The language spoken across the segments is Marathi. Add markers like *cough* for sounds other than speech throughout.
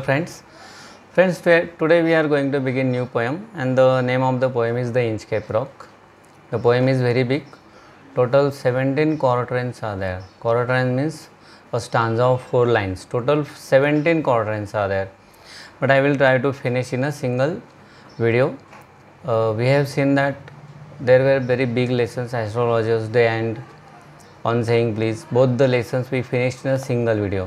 friends friends today we are going to begin new poem and the name of the poem is the inchcape rock the poem is very big total 17 quatrains are there quatrain means a stanza of four lines total 17 quatrains are there but i will try to finish in a single video uh, we have seen that there were very big lessons astrologers day and on saying please both the lessons we finished in a single video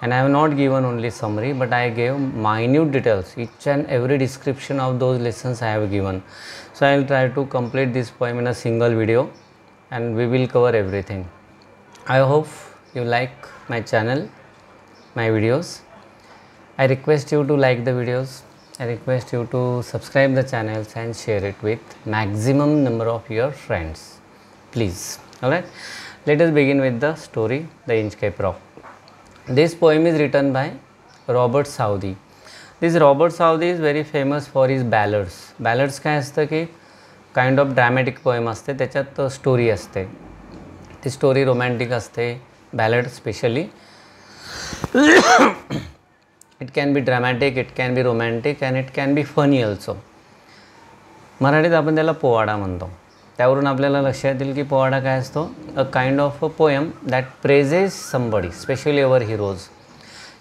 and I have not given only summary but I gave minute details each and every description of those lessons I have given so I will try to complete this poem in a single video and we will cover everything I hope you like my channel my videos I request you to like the videos I request you to subscribe the channels and share it with maximum number of your friends please alright let us begin with the story the Inchcape Rock this poem is written by Robert Southey this Robert Southey is very famous for his ballads ballads काय असतं की काइंड ऑफ ड्रॅमॅटिक पोएम असते त्याच्यात स्टोरी असते ती स्टोरी रोमॅन्टिक असते ballad specially it can be dramatic it can be romantic and it can be funny also मराठीत आपण त्याला पोवाडा म्हणतो त्यावरून आपल्याला लक्षात येईल की पोवाडा काय असतो a kind of a poem that praises somebody specially our heroes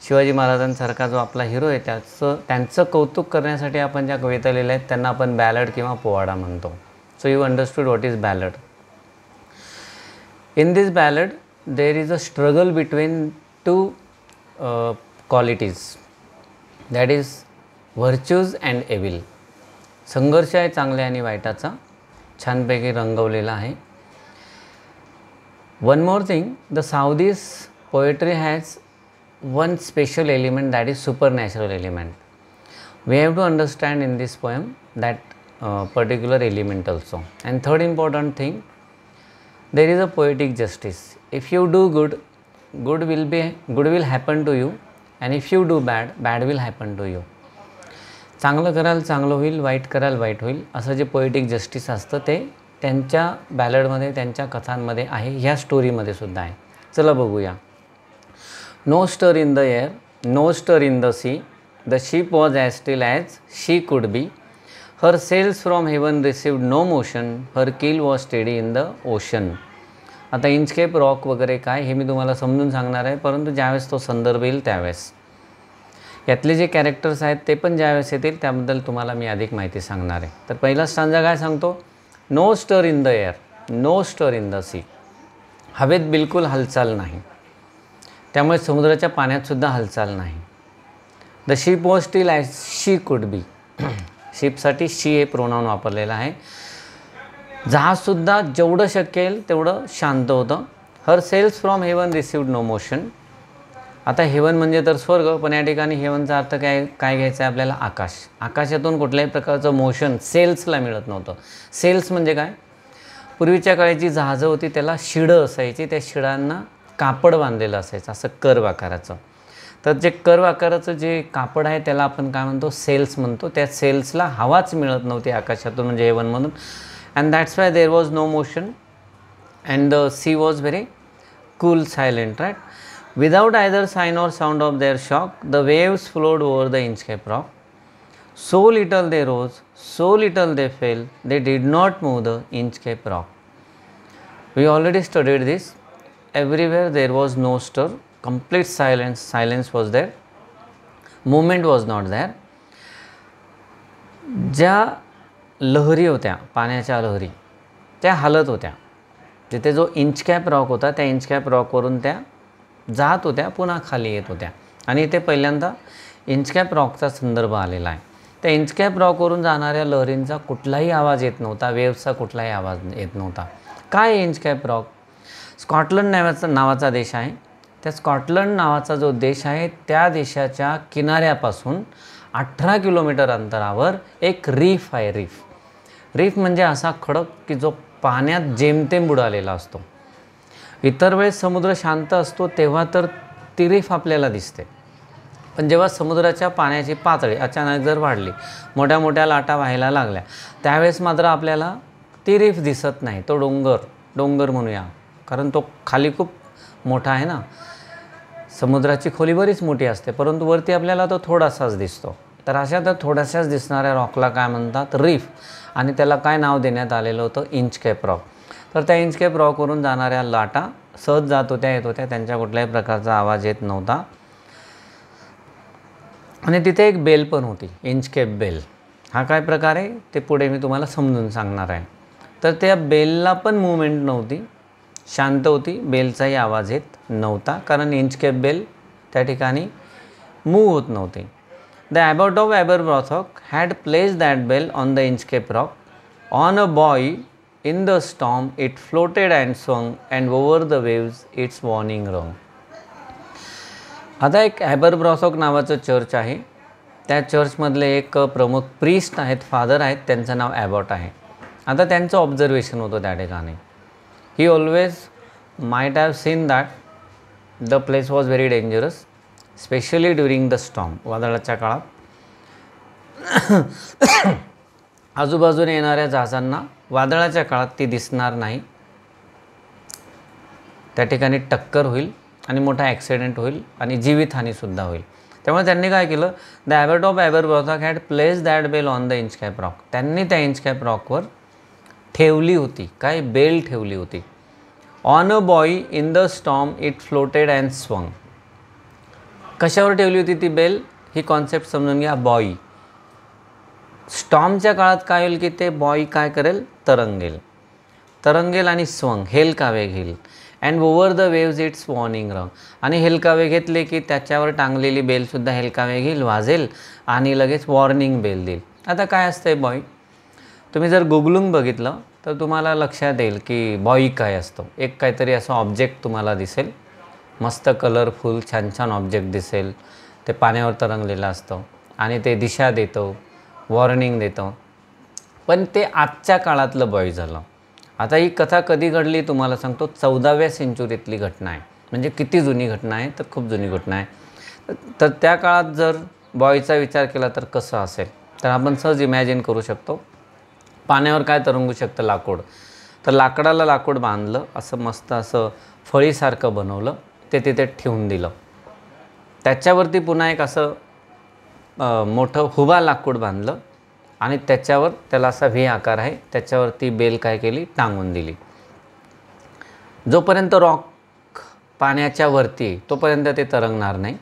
Shivaji महाराजांसारखा जो आपला हिरो आहे त्याचं त्यांचं कौतुक करण्यासाठी आपण ज्या कविता लिहिल्या आहेत त्यांना आपण बॅलड किंवा पोवाडा म्हणतो so you understood what is ballad in this ballad there is a struggle between two qualities that is virtues and evil संघर्ष आहे चांगल्या आणि वाईटाचा छानपैकी रंगवलेला आहे one more thing the Southey's poetry has one special element that is super we have to understand in this poem that uh, particular element also and third important thing there is a poetic justice if you do good good will be good will happen to you and if you do bad bad will happen to you चांगलं कराल चांगलं होईल वाईट कराल वाईट होईल असं जे पोएटिक जस्टिस असतं ते त्यांच्या बॅलडमध्ये त्यांच्या कथांमध्ये आहे ह्या स्टोरीमध्ये सुद्धा आहे चला बघूया no stir in the air no stir in the sea the ship was as still as she could be her sails from heaven received no motion her keel was steady in the ocean आता इन्स्केप रॉक वगैरे काय हे मी तुम्हाला समजून सांगणार आहे परंतु ज्यावेळेस तो संदर्भ येईल त्यावेळेस यातले जे कॅरेक्टर्स आहेत ते पण ज्यावेळेस येतील त्याबद्दल तुम्हाला मी अधिक माहिती सांगणार आहे तर पहिला सांजा काय सांगतो no stir in the air no stir in the sea हवेत बिलकुल हालचाल नाही त्यामुळे समुद्राच्या पाण्यातसुद्धा हालचाल नाही the ship was still as she could be शिपसाठी शी हे प्रोनाऊन वापरलेलं आहे जहाजसुद्धा जेवढं शकेल तेवढं शांत होतं her sails from heaven received no motion आता हेवन म्हणजे तर स्वर्ग पण या ठिकाणी हेवनचा अर्थ काय काय घ्यायचा आहे आपल्याला आकाश आकाशातून कुठल्याही प्रकारचं मोशन सेल्सला मिळत नव्हतं सेल्स म्हणजे काय पूर्वीच्या काळी जी जहाजं होती त्याला शिडं असायची त्या शिडांना कापड बांधलेलं असायचं असं कर्व आकाराचं तर जे कर्व आकाराचं जे कापड आहे त्याला आपण काय म्हणतो सेल्स म्हणतो त्या सेल्सला हवाच मिळत नव्हती आकाशातून म्हणजे हेवन म्हणून and that's why there was no motion and the sea was very cool silent right Without either sign or sound of their shock, the waves flowed over the Inchcape rock. So little they rose, so little they fell, they did not move the Inchcape rock. We already studied this. Everywhere there was no stir, complete silence, silence was there, movement was not there. ज्या लहरी होत्या पाण्याच्या लहरी त्या हलत होत्या तिथे जो इंचकॅप रॉक होता त्या इंचकॅप रॉकवरून त्या जात होत्या पुन्हा खाली येत होत्या आणि इथे पहिल्यांदा इंचकॅप रॉकचा संदर्भ आलेला आहे त्या इंचकॅप रॉकवरून जाणाऱ्या लहरींचा कुठलाही आवाज येत नव्हता वेव्हचा कुठलाही आवाज येत नव्हता काय इंचकॅप रॉक स्कॉटलंड नावाचा नावाचा देश आहे त्या स्कॉटलंड नावाचा जो देश आहे त्या देशाच्या किनाऱ्यापासून अठरा किलोमीटर अंतरावर एक रीफ आहे रीफ रीफ म्हणजे असा खडक की जो पाण्यात जेमतेम बुडालेला असतो इतर वेळेस समुद्र शांत असतो तेव्हा तर तिरीफ आपल्याला दिसते पण जेव्हा समुद्राच्या पाण्याची पातळी अचानक जर वाढली मोठ्या मोठ्या लाटा व्हायला लागल्या त्यावेळेस मात्र आपल्याला तिरीफ दिसत नाही तो डोंगर डोंगर म्हणूया कारण तो खाली खूप मोठा आहे ना समुद्राची खोली बरीच मोठी असते परंतु वरती आपल्याला तो थोडासाच दिसतो तर अशा तर थोड्याशाच दिसणाऱ्या रॉकला काय म्हणतात रीफ आणि त्याला काय नाव देण्यात आलेलं होतं इंच कॅप रॉक तर त्या इंचकेप रॉकवरून जाणाऱ्या लाटा सहज जात होत्या येत होत्या त्यांच्या कुठल्याही प्रकारचा आवाज येत नव्हता आणि तिथे एक बेल पण होती इंचकेप बेल हा काय प्रकार आहे ते पुढे मी तुम्हाला समजून सांगणार आहे तर त्या बेलला पण मुवमेंट नव्हती शांत होती बेलचाही आवाज येत नव्हता कारण इंचकेप बेल त्या ठिकाणी मूव्ह होत नव्हते the abbot of Aberbrothok had place that bell on the Inchcape Rock on a buoy In the storm, it floated and swung, and over the waves its warning rung. आता एक ॲबरब्रॉसॉक नावाचं चर्च आहे त्या चर्चमधले एक प्रमुख प्रिस्ट आहेत फादर आहेत त्यांचं नाव ॲबॉट आहे आता त्यांचं ऑब्झर्वेशन होतं त्या ठिकाणी he always might have seen that the place was very dangerous specially during the storm वादळाच्या काळात आजूबाजूने येणाऱ्या जहाजांना वादळाच्या काळात ती दिसणार नाही त्या ठिकाणी टक्कर होईल आणि मोठा ॲक्सिडेंट होईल आणि जीवितहानीसुद्धा होईल त्यामुळे त्यांनी काय केलं the abbot of Aberbrothok had place that bell on the Inchcape Rock त्यांनी त्या इंच कॅप रॉकवर ठेवली होती काय बेल ठेवली होती on a buoy in the storm it floated and swung कशावर ठेवली होती ती बेल ही कॉन्सेप्ट समजून घ्या बॉई स्टॉमच्या काळात काय होईल की ते बॉय काय करेल तरंगेल तरंगेल आणि स्वंग हेलकावे घेईल and over the waves its warning rung आणि हेलकावे घेतले की त्याच्यावर टांगलेली बेलसुद्धा हेलकावे घेईल वाजेल आणि लगेच वॉर्निंग बेल देईल आता काय असतं आहे बॉय तुम्ही जर गुगलून बघितलं तर तुम्हाला लक्षात येईल की बॉई काय असतो एक काहीतरी असं ऑब्जेक्ट तुम्हाला दिसेल मस्त कलरफुल छान छान ऑब्जेक्ट दिसेल ते पाण्यावर तरंगलेलं असतं आणि ते दिशा देतो वॉर्निंग देतं पण ते आजच्या काळातलं बॉय झालं आता ही कथा कधी घडली तुम्हाला सांगतो चौदाव्या सेंचुरीतली घटना आहे म्हणजे किती जुनी घटना आहे तर खूप जुनी घटना आहे तर त्या काळात जर बॉयचा विचार केला तर कसं असेल तर आपण सहज इमॅजिन करू शकतो पाण्यावर काय तरंगू शकतं लाकूड तर लाकडाला लाकूड बांधलं असं मस्त असं फळीसारखं बनवलं ते तिथे ठेवून दिलं त्याच्यावरती पुन्हा एक असं मोठं हुबा लाकूड बांधलं आणि त्याच्यावर त्याला असा व्ही आकार आहे त्याच्यावरती बेल काय केली टांगून दिली जोपर्यंत रॉक पाण्याच्या वरती तोपर्यंत ते तरंगणार नाही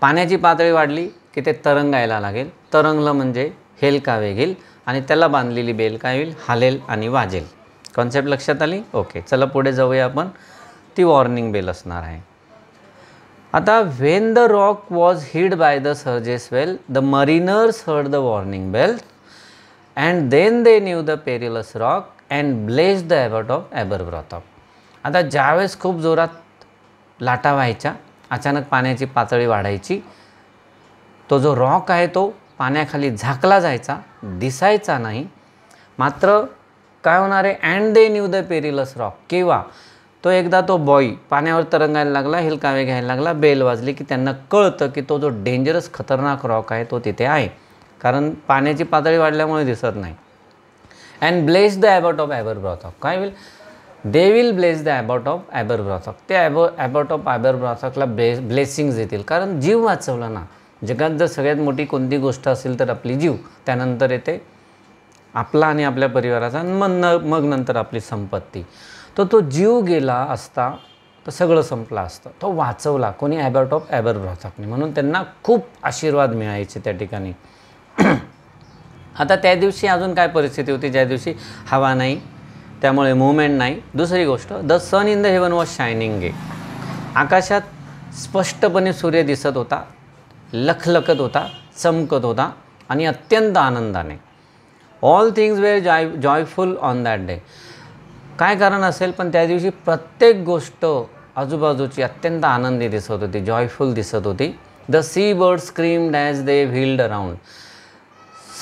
पाण्याची पातळी वाढली की ते तरंगायला लागेल तरंगलं म्हणजे हेलकावे घेईल आणि त्याला बांधलेली बेल काय होईल हालेल आणि वाजेल कॉन्सेप्ट लक्षात आली ओके चला पुढे जाऊया आपण ती वॉर्निंग बेल असणार आहे आता when the rock was hid by the surge's swell the mariners heard the warning bell and then they knew the perilous rock and blessed the abbot of of आता ज्यावेळेस खूप जोरात लाटा व्हायच्या अचानक पाण्याची पातळी वाढायची तो जो रॉक आहे तो पाण्याखाली झाकला जायचा दिसायचा नाही मात्र काय होणार आहे and they knew the perilous rock किंवा तो एकदा तो बॉई पाण्यावर तरंगायला लागला हिलकावे घ्यायला लागला बेल वाजली की त्यांना कळतं की तो जो डेंजरस खतरनाक रॉक आहे तो तिथे आहे कारण पाण्याची पातळी वाढल्यामुळे दिसत नाही and bless the abbot of Brothok काय होईल they will bless the abbot of Brothok ते ॲबो ॲबॉट ऑफ ब्रॉथॉकला ब्लेस ब्लेसिंग्स देतील कारण जीव वाचवला ना जगात जर सगळ्यात मोठी कोणती गोष्ट असेल तर आपली जीव त्यानंतर येते आपला आणि आपल्या परिवाराचा मग न मग नंतर आपली संपत्ती तर तो जीव गेला असता तर सगळं संपलं असतं तो वाचवला कोणी ॲबर्ट ऑफ ॲबरब्रॉथाकने म्हणून त्यांना खूप आशीर्वाद मिळायचे त्या ठिकाणी *clears throat* आता त्या दिवशी अजून काय परिस्थिती होती ज्या दिवशी हवा नाही त्यामुळे मुवमेंट नाही दुसरी गोष्ट the sun in the heaven was shining gay आकाशात स्पष्टपणे सूर्य दिसत होता लखलखत होता चमकत होता आणि अत्यंत आनंदाने all things were joy joyful on that day काय कारण असेल पण त्या दिवशी प्रत्येक गोष्ट आजूबाजूची अत्यंत आनंदी दिसत होती जॉयफुल दिसत होती the sea bird screamed as they wheeled around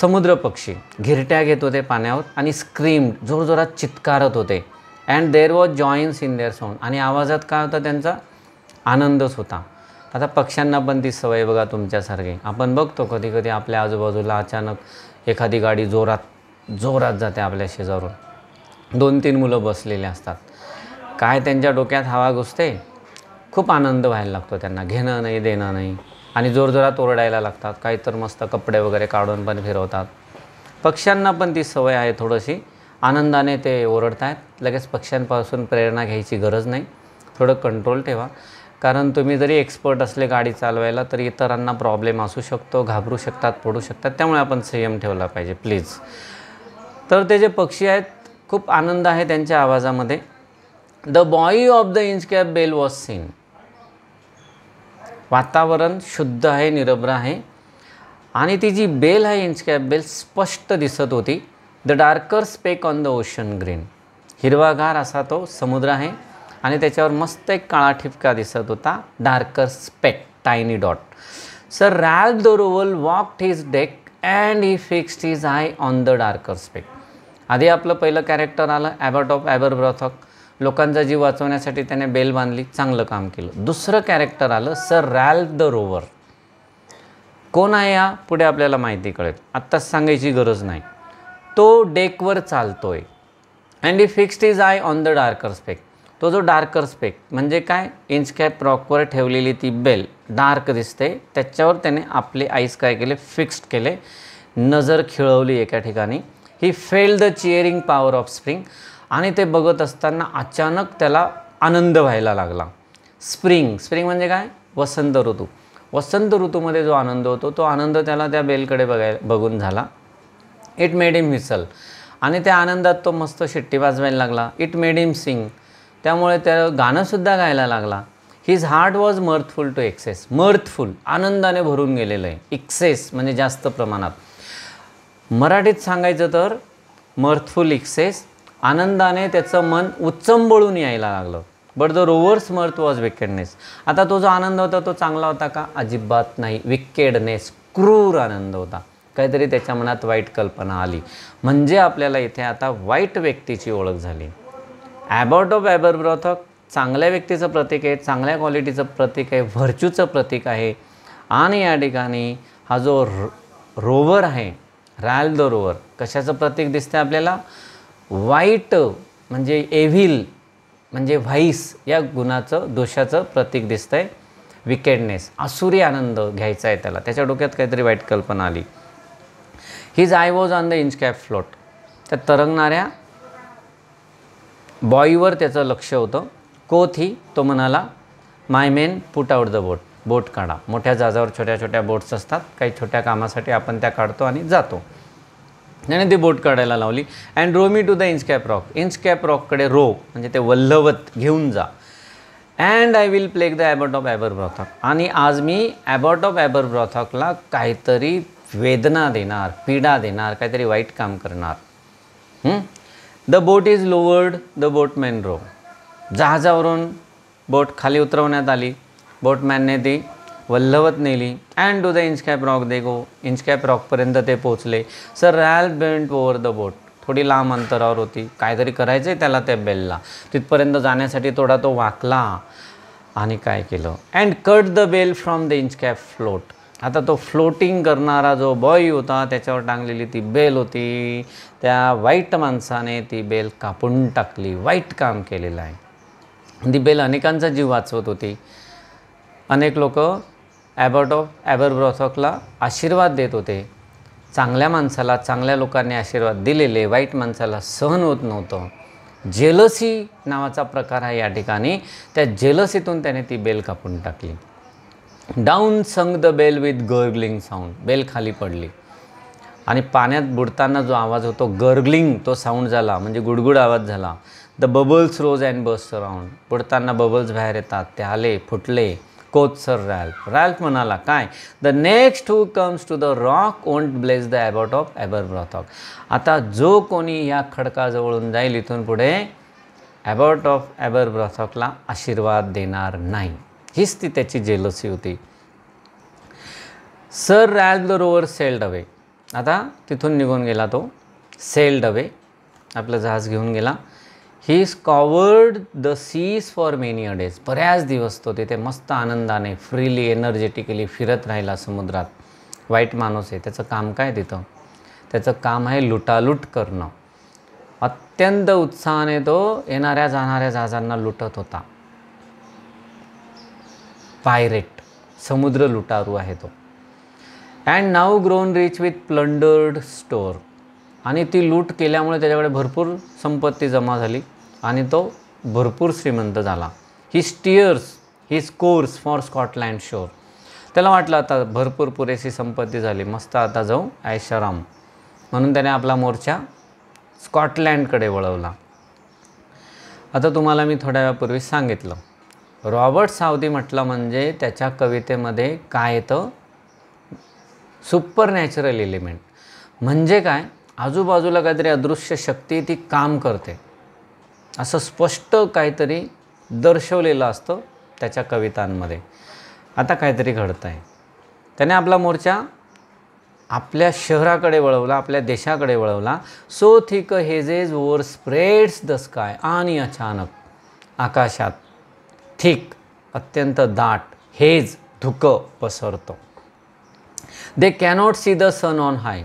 समुद्र पक्षी घिरट्या घेत होते पाण्यावर आणि स्क्रीम जोरजोरात चित्कारत होते and there was joyance in their sound आणि आवाजात काय होता त्यांचा आनंदच होता आता पक्ष्यांना पण ती सवय बघा तुमच्यासारखी आपण बघतो कधी कधी आपल्या आजूबाजूला अचानक एखादी गाडी जोरात जोरात जाते आपल्या शेजारून दोन तीन मुलं बसलेली असतात काय त्यांच्या डोक्यात हवा घुसते खूप आनंद व्हायला लागतो त्यांना घेणं नाही देणं नाही आणि जोरजोरात ओरडायला लागतात काही तर मस्त कपडे वगैरे काढून पण फिरवतात पक्ष्यांना पण ती सवय आहे थोडीशी आनंदाने ते आहेत लगेच पक्ष्यांपासून प्रेरणा घ्यायची गरज नाही थोडं कंट्रोल ठेवा कारण तुम्ही जरी एक्सपर्ट असले गाडी चालवायला तरी इतरांना प्रॉब्लेम असू शकतो घाबरू शकतात पडू शकतात त्यामुळे आपण संयम ठेवला पाहिजे प्लीज तर ते जे पक्षी आहेत खूप आनंद आहे त्यांच्या आवाजामध्ये the buoy of the Inchcape bell was seen वातावरण शुद्ध आहे निरभ्र आहे आणि ती जी बेल आहे इंचकॅप बेल स्पष्ट दिसत होती the darker speck on the ocean green हिरवागार असा तो समुद्र आहे आणि त्याच्यावर मस्त एक काळा ठिपका दिसत होता darker speck tiny dot sir Ralph the Rover walked his deck and he fixed his eye on the darker speck आधी आपलं पहिलं कॅरेक्टर आलं ॲबर्ट ऑफ ॲबरब्रॉथॉक लोकांचा जीव वाचवण्यासाठी त्याने बेल बांधली चांगलं काम केलं दुसरं कॅरेक्टर आलं सर रॅल द रोवर कोण आहे या पुढे आपल्याला माहिती कळेल आत्ताच सांगायची गरज नाही तो डेकवर चालतो आहे and he fixed his eye on the darker speck तो जो डार्कर स्पेक म्हणजे काय इंचकॅप रॉकवर ठेवलेली ती बेल डार्क दिसते त्याच्यावर त्याने आपले आईस काय केले फिक्स्ड केले नजर खिळवली एका ठिकाणी he felt the cheering power of spring आणि ते बघत असताना अचानक त्याला आनंद व्हायला लागला स्प्रिंग स्प्रिंग म्हणजे काय वसंत ऋतू वसंत ऋतूमध्ये जो आनंद होतो तो आनंद त्याला त्या बेलकडे बघाय बघून झाला इट मेड इम हिसल आणि त्या आनंदात तो मस्त शिट्टी वाजवायला लागला इट मेड इम सिंग त्यामुळे त्या गाणंसुद्धा गायला लागला his heart was mirthful to excess mirthful आनंदाने भरून गेलेलं आहे एक्सेस म्हणजे जास्त प्रमाणात मराठीत सांगायचं तर मर्थफुल एक्सेस आनंदाने त्याचं मन उच्चंबळून यायला लागलं but the Rover's mirth was wickedness आता तो जो आनंद होता तो चांगला होता का अजिबात नाही विकेडनेस क्रूर आनंद होता काहीतरी त्याच्या मनात वाईट कल्पना आली म्हणजे आपल्याला इथे आता वाईट व्यक्तीची ओळख झाली ॲबॉट ऑफ ॲबरब्रॉथक चांगल्या व्यक्तीचं प्रतीक आहे चांगल्या क्वालिटीचं प्रतीक आहे व्हर्च्यूचं प्रतीक आहे आणि या ठिकाणी हा जो रोवर आहे राल दरोवर कशाचं प्रतीक दिसतं आपल्याला वाईट म्हणजे एव्हिल म्हणजे व्हाईस या गुणाचं दोषाचं प्रतीक दिसतं आहे विकेडनेस असुरी आनंद घ्यायचा आहे त्याला त्याच्या डोक्यात काहीतरी वाईट कल्पना आली his eye was on the Inchcape float त्या तरंगणाऱ्या बॉईवर त्याचं लक्ष होतं कोथ ही तो म्हणाला my men put out the boat boat काढा मोठ्या जहाजावर छोट्या छोट्या बोट्स असतात काही छोट्या कामासाठी आपण त्या काढतो आणि जातो त्याने ती बोट काढायला लावली and row me to the Inchcape Rock Inchcape रॉककडे रो म्हणजे ते वल्लवत घेऊन जा and I will plague the abbot of Aberbrothok आणि आज मी ॲबॉट ऑफ ॲबर ब्रॉथॉकला काहीतरी वेदना देणार पीडा देणार काहीतरी वाईट काम करणार the boat is lowered the boatmen row जहाजावरून बोट खाली उतरवण्यात आली बोटमॅनने ती वल्लवत नेली and to the Inchcape Rock they go Inchcape रॉकपर्यंत ते पोचले sir Ralph bent over the boat थोडी लांब अंतरावर होती काहीतरी करायचं आहे त्याला त्या बेलला तिथपर्यंत जाण्यासाठी थोडा तो वाकला आणि काय केलं and cut the bell from the Inchcape float आता तो फ्लोटिंग करणारा जो बॉय होता त्याच्यावर टांगलेली ती बेल होती त्या वाईट माणसाने ती बेल कापून टाकली वाईट काम केलेलं आहे ती बेल अनेकांचा जीव वाचवत होती अनेक लोक ॲबर्ट ऑफ ॲबरब्रॉसॉकला आशीर्वाद देत होते चांगल्या माणसाला चांगल्या लोकांनी आशीर्वाद दिलेले वाईट माणसाला सहन होत नव्हतं जेलसी नावाचा प्रकार आहे या ठिकाणी त्या जेलसीतून त्याने ती बेल कापून टाकली down sunk the bell with gurgling sound bell खाली पडली आणि पाण्यात बुडताना जो आवाज होतो गर्गलिंग तो साऊंड झाला म्हणजे गुडगुड आवाज झाला the bubbles rose and burst round बुडताना बबल्स बाहेर येतात ते आले फुटले सर रॅल्फ रॅल्फ म्हणाला काय the next who comes to the rock won't bless the abbot of Brothok आता जो कोणी या खडकाजवळून जाईल इथून पुढे ॲबॉट ऑफ ब्रॉथॉकला आशीर्वाद देणार नाही हीच ती त्याची जेलसी होती sir Ralph the Rover sailed away आता तिथून निघून गेला तो सेल्ड अवे आपलं जहाज घेऊन गेला he scoured the seas for many a days बऱ्याच दिवस तो तिथे मस्त आनंदाने फ्रीली एनर्जेटिकली फिरत राहिला समुद्रात वाईट माणूस आहे त्याचं काम काय तिथं त्याचं काम आहे लुटालूट करणं अत्यंत उत्साहाने तो येणाऱ्या जाणाऱ्या जहाजांना लुटत होता पायरेट समुद्र लुटारू आहे तो and now grown rich with plundered store आणि ती लूट केल्यामुळे त्याच्याकडे भरपूर संपत्ती जमा झाली आणि तो भरपूर श्रीमंत झाला he steers his course for Scotland shore त्याला वाटलं आता भरपूर पुरेशी संपत्ती झाली मस्त आता जाऊ ऐशाराम म्हणून त्याने आपला मोर्चा स्कॉटलँडकडे वळवला आता तुम्हाला मी थोड्या वेळापूर्वी सांगितलं रॉबर्ट सावदी म्हटलं म्हणजे त्याच्या कवितेमध्ये काय येतं सुपर नॅचरल एलिमेंट म्हणजे काय आजूबाजूला काहीतरी अदृश्य शक्ती ती काम करते असं स्पष्ट काहीतरी दर्शवलेलं असतं त्याच्या कवितांमध्ये आता काहीतरी घडतं आहे त्याने आपला मोर्चा आपल्या शहराकडे वळवला आपल्या देशाकडे वळवला so thick hazes over spreads the sky आणि अचानक आकाशात थिक अत्यंत दाट हेज धुकं पसरतो they cannot see the sun on high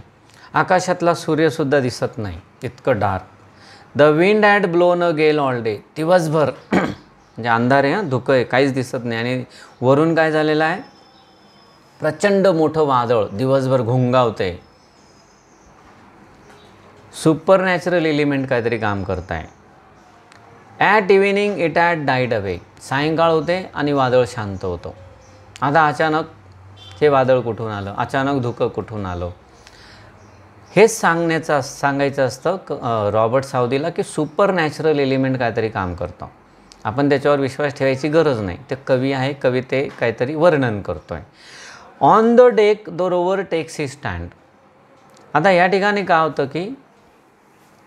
आकाशातला सूर्यसुद्धा दिसत नाही इतकं dark the wind had blown gale all day दिवसभर *clears throat* म्हणजे अंधार आहे हां धुकं आहे काहीच दिसत नाही आणि वरून काय झालेलं आहे प्रचंड मोठं वादळ दिवसभर घुंगावते सुपर नॅचरल एलिमेंट काहीतरी काम करत आहे at evening it hath died away सायंकाळ होते आणि वादळ शांत होतं आता अचानक हे वादळ कुठून आलं अचानक धुकं कुठून आलं हे सांगण्याचं सांगायचं असतं क रॉबर्ट सावदीला की सुपर नॅचरल एलिमेंट काहीतरी काम करतो आपण त्याच्यावर विश्वास ठेवायची गरज नाही ते कवी आहे ते काहीतरी वर्णन करतो आहे on the deck the Rover takes his stand आता या ठिकाणी काय होतं की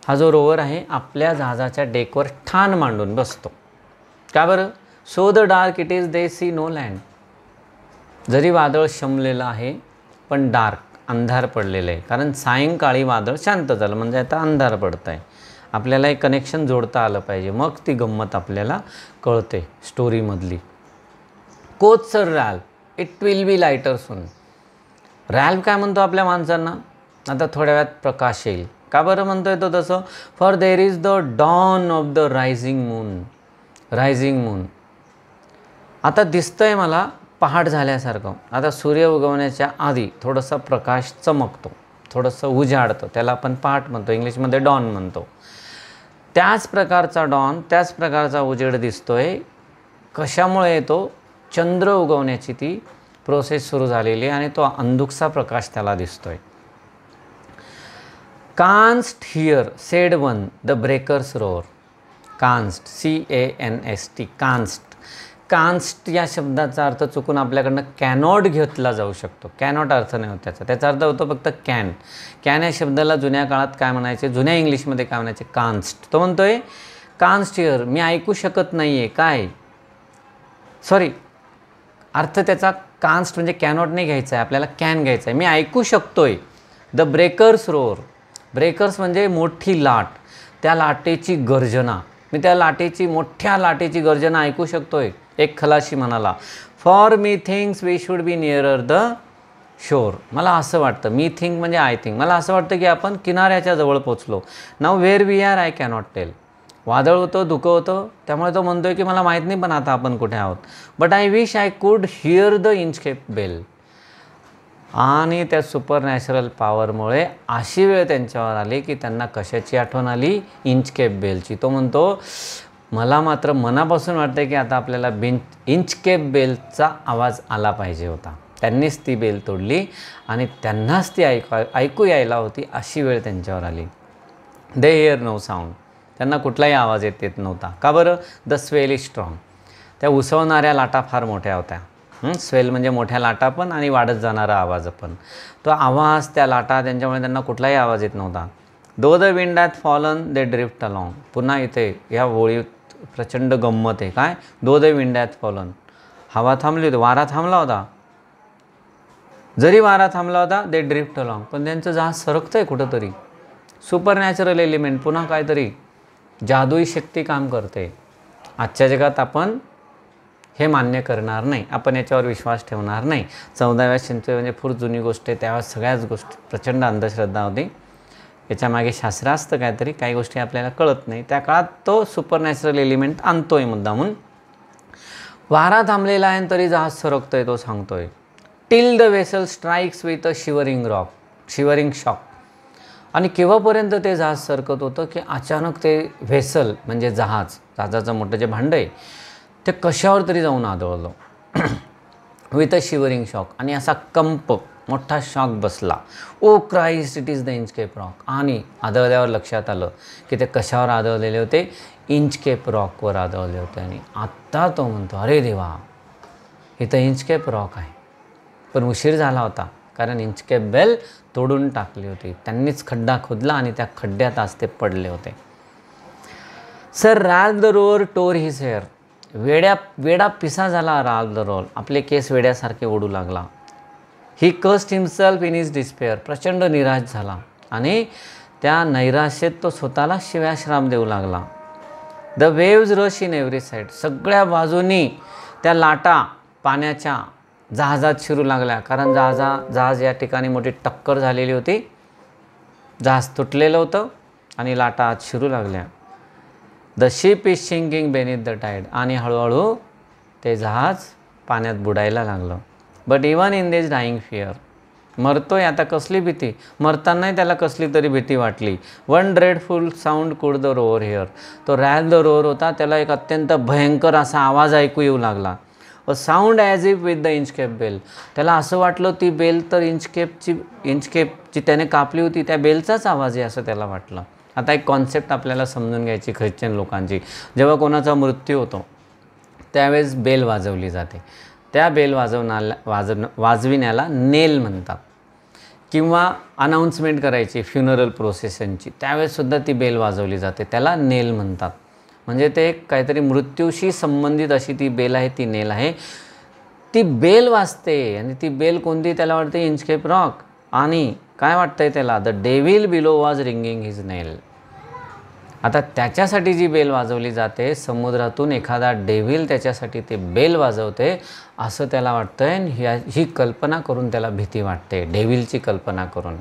हा जो रोवर आहे आपल्या जहाजाच्या डेकवर ठाण मांडून बसतो का बरं so the dark it is they see no land जरी वादळ शमलेलं आहे पण डार्क अंधार पडलेलं आहे कारण सायंकाळी वादळ शांत झालं म्हणजे आता अंधार पडत आहे आपल्याला एक कनेक्शन जोडता आलं पाहिजे मग ती गंमत आपल्याला कळते स्टोरीमधली quoth sir Ralph it will be lighter soon Ralph काय म्हणतो आपल्या माणसांना आता थोड्या वेळात प्रकाश येईल का बरं म्हणतोय तो तसं for there is the dawn of the rising moon rising moon आता दिसतंय मला पहाट झाल्यासारखं आता सूर्य उगवण्याच्या आधी थोडंसं प्रकाश चमकतो थोडंसं उजाडतं त्याला आपण पहाट म्हणतो इंग्लिशमध्ये डॉन म्हणतो त्याच प्रकारचा डॉन त्याच प्रकारचा उजेड दिसतोय कशामुळे येतो चंद्र उगवण्याची ती प्रोसेस सुरू झालेली आणि तो अंधुकसा प्रकाश त्याला दिसतोय canst hear said one the breakers roar canst C A N S T canst canst या शब्दाचा अर्थ चुकून आपल्याकडनं कॅनॉट घेतला जाऊ शकतो कॅनॉट अर्थ नाही होत त्याचा त्याचा अर्थ होतो फक्त कॅन कॅन या शब्दाला जुन्या काळात काय म्हणायचे जुन्या इंग्लिशमध्ये काय म्हणायचे कान्स्ट तो म्हणतोय कान्स्ट हिअर मी ऐकू शकत नाही आहे काय सॉरी अर्थ त्याचा कान्स्ट म्हणजे कॅनॉट नाही घ्यायचा आहे आपल्याला कॅन घ्यायचा आहे मी ऐकू शकतोय द ब्रेकर्स रोअर ब्रेकर्स म्हणजे मोठी लाट त्या लाटेची गर्जना मी त्या लाटेची मोठ्या लाटेची गर्जना ऐकू शकतोय एक खलाशी म्हणाला for methinks we should be nearer the shore मला असं वाटतं मी थिंक म्हणजे आय थिंक मला असं वाटतं की आपण किनाऱ्याच्या जवळ पोचलो now where we are I cannot tell वादळ होतं दुखं होतं त्यामुळे तो म्हणतो आहे की मला माहीत नाही पण आता आपण कुठे आहोत but I wish I could hear the Inchcape bell आणि त्या सुपर नॅचरल पॉवरमुळे अशी वेळ त्यांच्यावर आली की त्यांना कशाची आठवण आली इंचकेप बेलची तो म्हणतो मला मात्र मनापासून वाटते की आता आपल्याला बिंच इंचकेप बेलचा आवाज आला पाहिजे होता त्यांनीच ती बेल तोडली आणि त्यांनाच ती ऐकू ऐकू यायला होती अशी वेळ त्यांच्यावर आली दे हेअर नो साऊंड त्यांना कुठलाही आवाज येत येत नव्हता का बरं द स्वेल इज स्ट्रॉंग त्या उसवणाऱ्या लाटा फार मोठ्या होत्या स्वेल म्हणजे मोठ्या लाटा पण आणि वाढत जाणारा आवाज पण तो आवाज त्या लाटा त्यांच्यामुळे त्यांना कुठलाही आवाज येत नव्हता though the wind fallen they drift along पुन्हा इथे ह्या होळीत प्रचंड गंमत आहे काय दोदे विंड्यात फलन हवा थांबली होती वारा थांबला होता जरी वारा थांबला होता दे ड्रिफ्ट अलॉंग पण त्यांचं जहाज सरकतं आहे कुठंतरी सुपर नॅचरल एलिमेंट पुन्हा काहीतरी जादुई शक्ती काम करते आजच्या जगात आपण हे मान्य करणार नाही आपण याच्यावर विश्वास ठेवणार नाही चौदाव्या शिंचे म्हणजे फूर जुनी गोष्ट आहे त्यावेळेस सगळ्याच गोष्टी प्रचंड अंधश्रद्धा होती याच्यामागे शास्त्र असतं काहीतरी काही गोष्टी आपल्याला कळत नाही त्या काळात तो सुपरनॅचरल एलिमेंट आणतो आहे मुद्दा म्हणून वारा थांबलेला आहे तरी जहाज सरकतो आहे तो सांगतो आहे till the vessel strikes with a shivering rock shivering shock आणि केव्हापर्यंत ते जहाज सरकत होतं की अचानक ते व्हेसल म्हणजे जहाज जहाजाचं मोठं जे भांडं आहे ते कशावर तरी जाऊन आदळलं विथ अ शिवरिंग शॉक आणि असा कंप मोठा शॉक बसला oh Christ it is the Inchcape Rock आणि आदळल्यावर लक्षात आलं की ते कशावर आदळलेले होते इंचकेप रॉकवर आदळले होते आणि आत्ता तो म्हणतो अरे देवा हे तर इंचकेप रॉक आहे पण उशीर झाला होता कारण इंचकेप बेल तोडून टाकली होती त्यांनीच खड्डा खोदला आणि त्या खड्ड्यात आज ते पडले होते sir Ralph the Rover tore his hair वेड्या वेडा पिसा झाला राज द रोल आपले केस वेड्यासारखे ओढू लागला ही कस्ट हिमसेल्फ इन इज डिस्पेअर प्रचंड निराश झाला आणि त्या नैराश्येत तो स्वतःला शिव्याश्राम देऊ लागला the waves rush in every side सगळ्या बाजूनी त्या लाटा पाण्याच्या जहाजात शिरू लागल्या कारण जहाजा जहाज या ठिकाणी मोठी टक्कर झालेली होती जहाज तुटलेलं होतं आणि लाटा आत शिरू लागल्या the ship is sinking beneath the tide आणि हळूहळू ते जहाज पाण्यात बुडायला लागलं but even in this dying fear मरतोय आता कसली भीती मरतानाही त्याला कसली तरी भीती वाटली one dreadful sound could the Rover hear तो रॅल द रोअर होता त्याला एक अत्यंत भयंकर असा आवाज ऐकू येऊ लागला sound as if with the Inchcape bell त्याला असं वाटलं ती बेल तर इंचकेपची इंचकेप जी त्याने कापली होती त्या बेलचाच आवाज आहे असं त्याला वाटलं आता एक कॉन्सेप्ट आपल्याला समजून घ्यायची ख्रिश्चन लोकांची जेव्हा कोणाचा मृत्यू होतो त्यावेळेस बेल वाजवली जाते त्या बेल वाजवण्याला वाजव वाजविण्याला नेल म्हणतात किंवा अनाऊन्समेंट करायची फ्युनरल प्रोसेशनची त्यावेळेससुद्धा ती बेल वाजवली जाते त्याला नेल म्हणतात म्हणजे ते काहीतरी मृत्यूशी संबंधित अशी ती बेल आहे ती नेल आहे ती बेल वाजते आणि ती बेल कोणती त्याला वाटते इंचकेप रॉक आणि काय वाटतंय त्याला the devil below was ringing his knell आता त्याच्यासाठी जी बेल वाजवली जाते समुद्रातून एखादा डेविल त्याच्यासाठी ते बेल वाजवते असं त्याला वाटतं आहे ह्या ही कल्पना करून त्याला भीती वाटते डेविलची कल्पना करून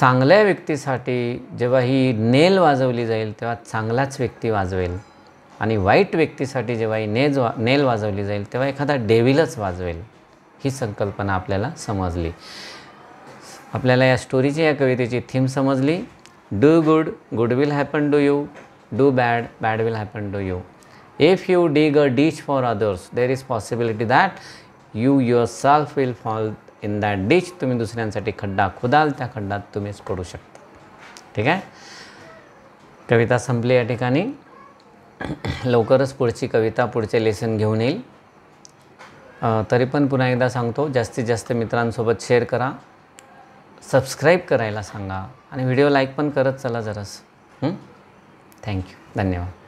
चांगल्या व्यक्तीसाठी जेव्हा ही नेल वाजवली जाईल तेव्हा चांगलाच व्यक्ती वाजवेल आणि वाईट व्यक्तीसाठी जेव्हा ही नेज वा नेल वाजवली जाईल तेव्हा एखादा डेविलच वाजवेल ही संकल्पना आपल्याला समजली आपल्याला या स्टोरीची या कवितेची थीम समजली do good good will happen to you do bad bad will happen to you if you dig ditch for others others, is possibility that you your yourself will fall in that ditch तुम्ही दुसऱ्यांसाठी खड्डा खुदाल त्या खड्डात तुम्हीच पडू शकता ठीक आहे कविता संपली या ठिकाणी लवकरच पुढची कविता पुढचे लेसन घेऊन येईल तरी पण पुन्हा एकदा सांगतो जास्तीत जास्त मित्रांसोबत शेअर करा सबस्क्राईब करायला सांगा आणि व्हिडिओ लाईक पण करत चला जरास थँक्यू धन्यवाद